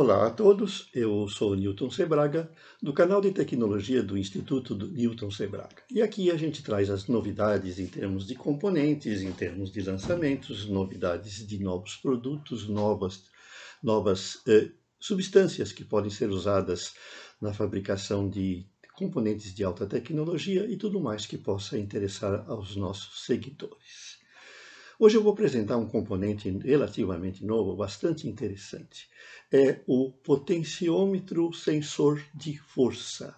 Olá a todos, eu sou Newton Sebraga, do canal de tecnologia do Instituto do Newton Sebraga. E aqui a gente traz as novidades em termos de componentes, em termos de lançamentos, novidades de novos produtos, novas, novas eh, substâncias que podem ser usadas na fabricação de componentes de alta tecnologia e tudo mais que possa interessar aos nossos seguidores. Hoje eu vou apresentar um componente relativamente novo, bastante interessante. É o potenciômetro sensor de força.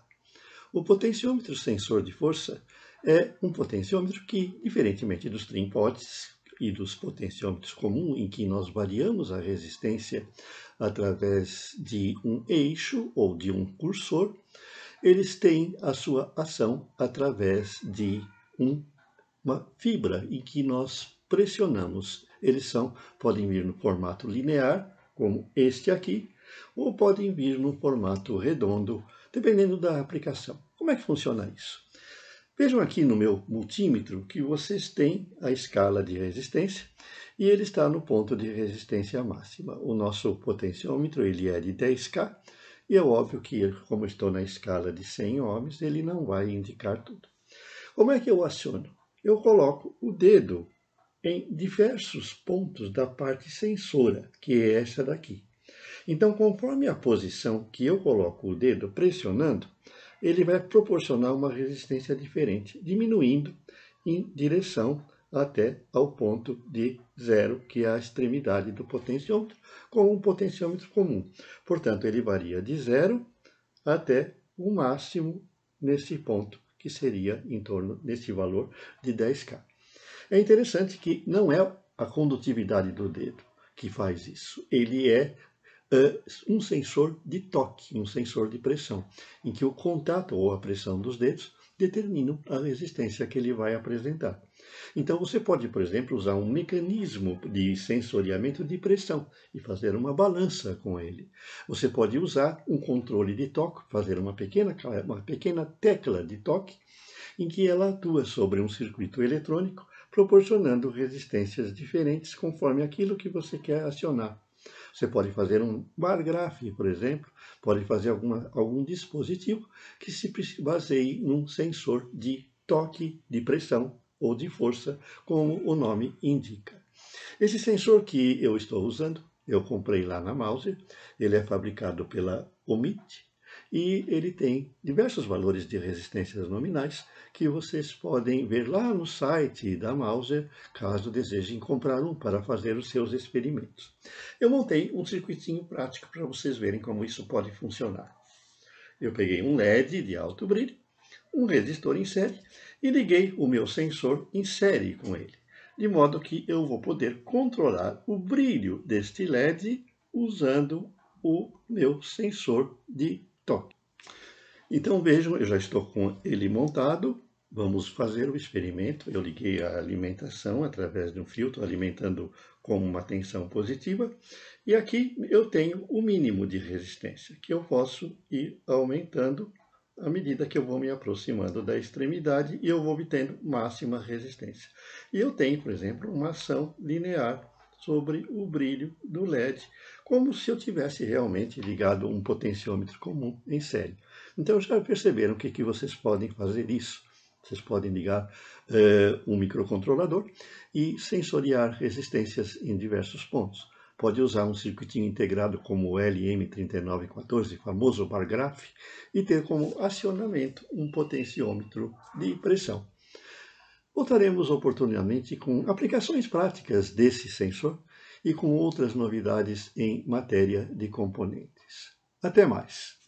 O potenciômetro sensor de força é um potenciômetro que, diferentemente dos trimpotes e dos potenciômetros comuns, em que nós variamos a resistência através de um eixo ou de um cursor, eles têm a sua ação através de um, uma fibra em que nós pressionamos. Eles são, podem vir no formato linear, como este aqui, ou podem vir no formato redondo, dependendo da aplicação. Como é que funciona isso? Vejam aqui no meu multímetro que vocês têm a escala de resistência e ele está no ponto de resistência máxima. O nosso potenciômetro ele é de 10K e é óbvio que, como estou na escala de 100 ohms, ele não vai indicar tudo. Como é que eu aciono? Eu coloco o dedo em diversos pontos da parte sensora, que é essa daqui. Então, conforme a posição que eu coloco o dedo pressionando, ele vai proporcionar uma resistência diferente, diminuindo em direção até ao ponto de zero, que é a extremidade do potenciômetro, com um potenciômetro comum. Portanto, ele varia de zero até o máximo nesse ponto, que seria em torno desse valor de 10K. É interessante que não é a condutividade do dedo que faz isso. Ele é uh, um sensor de toque, um sensor de pressão, em que o contato ou a pressão dos dedos determinam a resistência que ele vai apresentar. Então você pode, por exemplo, usar um mecanismo de sensoriamento de pressão e fazer uma balança com ele. Você pode usar um controle de toque, fazer uma pequena, uma pequena tecla de toque em que ela atua sobre um circuito eletrônico proporcionando resistências diferentes conforme aquilo que você quer acionar. Você pode fazer um bar graph, por exemplo, pode fazer alguma, algum dispositivo que se baseie num sensor de toque, de pressão ou de força, como o nome indica. Esse sensor que eu estou usando, eu comprei lá na Mauser, ele é fabricado pela Omit, e ele tem diversos valores de resistências nominais que vocês podem ver lá no site da Mauser, caso desejem comprar um para fazer os seus experimentos. Eu montei um circuitinho prático para vocês verem como isso pode funcionar. Eu peguei um LED de alto brilho, um resistor em série e liguei o meu sensor em série com ele, de modo que eu vou poder controlar o brilho deste LED usando o meu sensor de toque. Então vejam, eu já estou com ele montado. Vamos fazer o experimento. Eu liguei a alimentação através de um filtro, alimentando com uma tensão positiva. E aqui eu tenho o mínimo de resistência, que eu posso ir aumentando à medida que eu vou me aproximando da extremidade e eu vou obtendo máxima resistência. E eu tenho, por exemplo, uma ação linear sobre o brilho do LED, como se eu tivesse realmente ligado um potenciômetro comum em série. Então já perceberam que, que vocês podem fazer isso. Vocês podem ligar uh, um microcontrolador e sensoriar resistências em diversos pontos. Pode usar um circuitinho integrado como o LM3914, famoso bar graph, e ter como acionamento um potenciômetro de pressão. Voltaremos oportunamente com aplicações práticas desse sensor e com outras novidades em matéria de componentes. Até mais!